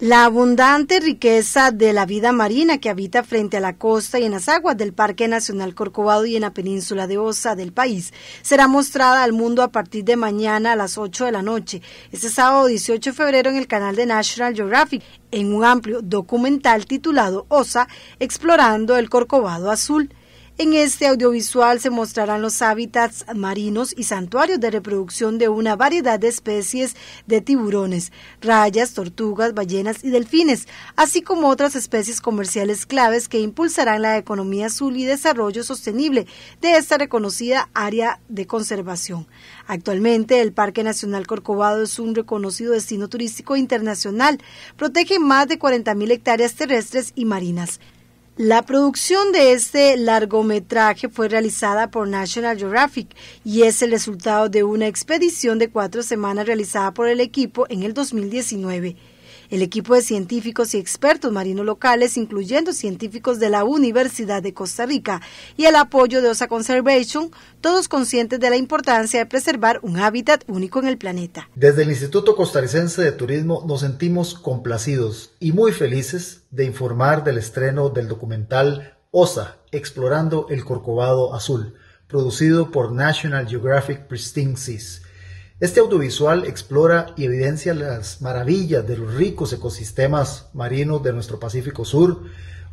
La abundante riqueza de la vida marina que habita frente a la costa y en las aguas del Parque Nacional Corcovado y en la península de Osa del país será mostrada al mundo a partir de mañana a las 8 de la noche, este sábado 18 de febrero en el canal de National Geographic, en un amplio documental titulado Osa, Explorando el Corcovado Azul. En este audiovisual se mostrarán los hábitats marinos y santuarios de reproducción de una variedad de especies de tiburones, rayas, tortugas, ballenas y delfines, así como otras especies comerciales claves que impulsarán la economía azul y desarrollo sostenible de esta reconocida área de conservación. Actualmente, el Parque Nacional Corcovado es un reconocido destino turístico internacional. Protege más de 40.000 hectáreas terrestres y marinas. La producción de este largometraje fue realizada por National Geographic y es el resultado de una expedición de cuatro semanas realizada por el equipo en el 2019. El equipo de científicos y expertos marinos locales, incluyendo científicos de la Universidad de Costa Rica y el apoyo de OSA Conservation, todos conscientes de la importancia de preservar un hábitat único en el planeta. Desde el Instituto Costarricense de Turismo nos sentimos complacidos y muy felices de informar del estreno del documental OSA, Explorando el Corcovado Azul, producido por National Geographic Pristine este audiovisual explora y evidencia las maravillas de los ricos ecosistemas marinos de nuestro Pacífico Sur,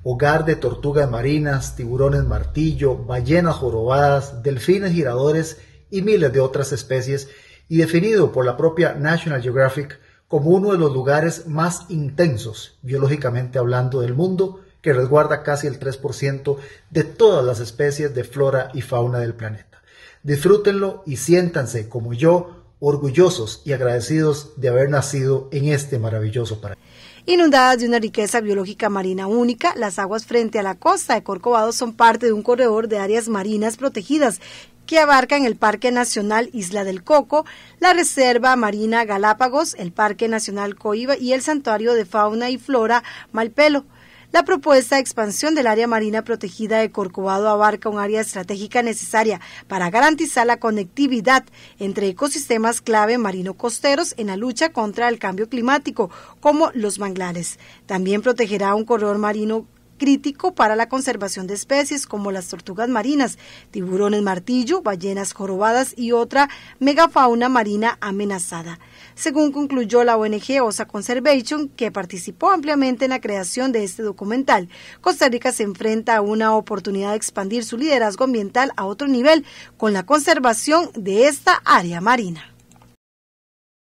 hogar de tortugas marinas, tiburones martillo, ballenas jorobadas, delfines giradores y miles de otras especies, y definido por la propia National Geographic como uno de los lugares más intensos, biológicamente hablando, del mundo, que resguarda casi el 3% de todas las especies de flora y fauna del planeta. Disfrútenlo y siéntanse, como yo, orgullosos y agradecidos de haber nacido en este maravilloso paraíso. Inundadas de una riqueza biológica marina única, las aguas frente a la costa de Corcovado son parte de un corredor de áreas marinas protegidas que abarcan el Parque Nacional Isla del Coco, la Reserva Marina Galápagos, el Parque Nacional Coiba y el Santuario de Fauna y Flora Malpelo. La propuesta de expansión del área marina protegida de Corcovado abarca un área estratégica necesaria para garantizar la conectividad entre ecosistemas clave marino-costeros en la lucha contra el cambio climático, como los manglares. También protegerá un corredor marino crítico para la conservación de especies como las tortugas marinas, tiburones martillo, ballenas jorobadas y otra megafauna marina amenazada. Según concluyó la ONG OSA Conservation, que participó ampliamente en la creación de este documental, Costa Rica se enfrenta a una oportunidad de expandir su liderazgo ambiental a otro nivel con la conservación de esta área marina.